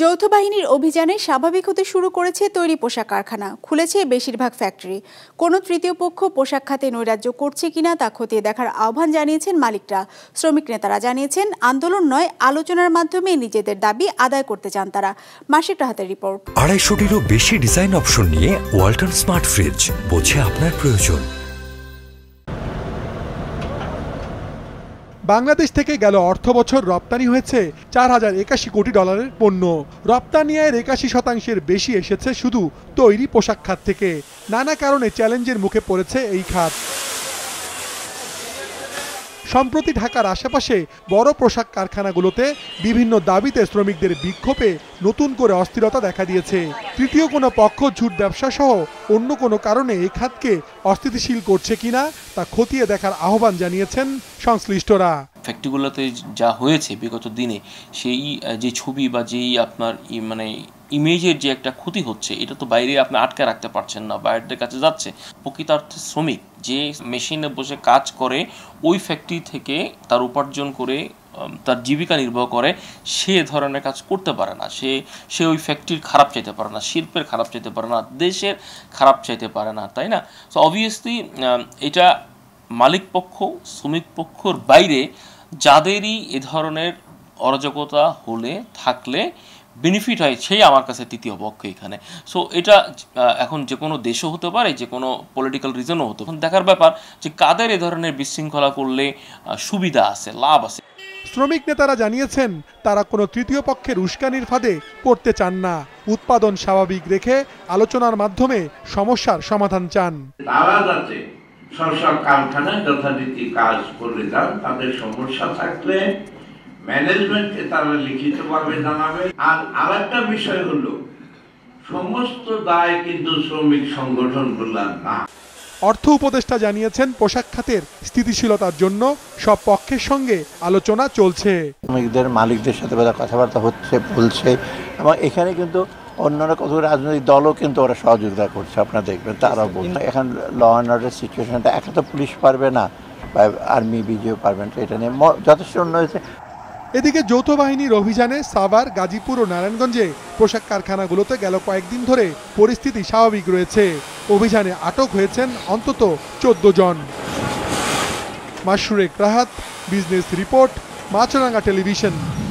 যৌথ বাহিনীর অভিযানে স্বাভাবিক হতে শুরু করেছে তৈরি পোশাক কারখানা খুলেছে বেশিরভাগ ফ্যাক্টরি কোনো তৃতীয় পক্ষ পোশাক খাতে নৈরাজ্য করছে কিনা তা খতিয়ে দেখার আহ্বান জানিয়েছেন মালিকরা শ্রমিক নেতারা জানিয়েছেন আন্দোলন নয় আলোচনার মাধ্যমে নিজেদের দাবি আদায় করতে চান তারা মাসিক রাহাতের রিপোর্ট আড়াইশোটিরও বেশি ডিজাইন অপশন নিয়ে ওয়াল্টন স্মার্ট ফ্রিজ বোঝে আপনার প্রয়োজন বাংলাদেশ থেকে গেল অর্থ বছর রপ্তানি হয়েছে চার হাজার একাশি কোটি ডলারের পণ্য রপ্তানি আয়ের একাশি শতাংশের বেশি এসেছে শুধু তৈরি পোশাক খাত থেকে নানা কারণে চ্যালেঞ্জের মুখে পড়েছে এই খাত সম্প্রতি ঢাকার আশেপাশে বড় পোশাক কারখানাগুলোতে বিভিন্ন দাবিতে শ্রমিকদের বিক্ষোভে নতুন করে অস্থিরতা দেখা দিয়েছে তৃতীয় কোনো পক্ষ ঝুট সহ অন্য কোনো কারণে এই খাতকে অস্থিতিশীল করছে কিনা তা খতিয়ে দেখার আহ্বান জানিয়েছেন সংশ্লিষ্টরা ফ্যাক্টরিগুলোতে যা হয়েছে বিগত দিনে সেই যে ছবি বা যেই আপনার মানে ইমেজের যে একটা ক্ষতি হচ্ছে এটা তো বাইরে আপনি আটকে রাখতে পারছেন না বাইরের কাছে যাচ্ছে প্রকৃতার্থে শ্রমিক যে মেশিনে বসে কাজ করে ওই ফ্যাক্টরি থেকে তার উপার্জন করে তার জীবিকা নির্বাহ করে সে ধরনের কাজ করতে পারে না সে সে ওই ফ্যাক্টরির খারাপ চাইতে পারে না শিল্পের খারাপ চাইতে পারে না দেশের খারাপ চাইতে পারে না তাই না সো অবভিয়াসলি এটা মালিক পক্ষ শ্রমিক পক্ষর বাইরে যাদেরই এ ধরনের অরাজকতা হলে থাকলে বেনিফিট হয় সেই আমার কাছে তৃতীয় পক্ষ এখানে সো এটা এখন যে কোনো দেশও হতে পারে যে কোনো পলিটিক্যাল রিজনও হতে পারে দেখার ব্যাপার যে কাদের এ ধরনের বিশৃঙ্খলা করলে সুবিধা আছে লাভ আছে শ্রমিক নেতারা জানিয়েছেন তারা কোনো তৃতীয় পক্ষের উস্কানির ফাঁদে পড়তে চান না উৎপাদন স্বাভাবিক রেখে আলোচনার মাধ্যমে সমস্যার সমাধান চান তারা যাতে সরসব কারখানায় যথারীতি কাজ করে যান তাদের সমস্যা থাকলে ম্যানেজমেন্টকে তারা লিখিতভাবে জানাবে আর বিষয় হলো সমস্ত দায় কিন্তু শ্রমিক সংগঠনগুলো না অর্থ উপদেষ্টা জানিয়েছেন পোশাক খাতের স্থিতিশীলতার জন্য সব পক্ষের সঙ্গে আলোচনা চলছে শ্রমিকদের মালিকদের সাথে কথাবার্তা হচ্ছে বলছে এবং এখানে কিন্তু অন্যরা কত রাজনৈতিক দলও কিন্তু ওরা সহযোগিতা করছে আপনারা দেখবেন তারাও বলছে এখন ল অ্যান্ড অর্ডার সিচুয়েশনটা একা তো পুলিশ পারবে না আর্মি বিজিও পারবে এটা নিয়ে যথেষ্ট অন্য হয়েছে এদিকে যৌথ বাহিনীর অভিযানে সাভার গাজীপুর ও নারায়ণগঞ্জে পোশাক কারখানাগুলোতে গেল কয়েকদিন ধরে পরিস্থিতি স্বাভাবিক রয়েছে অভিযানে আটক হয়েছেন অন্তত চোদ্দ জন মাসুরেক Rahat business report Maasranga television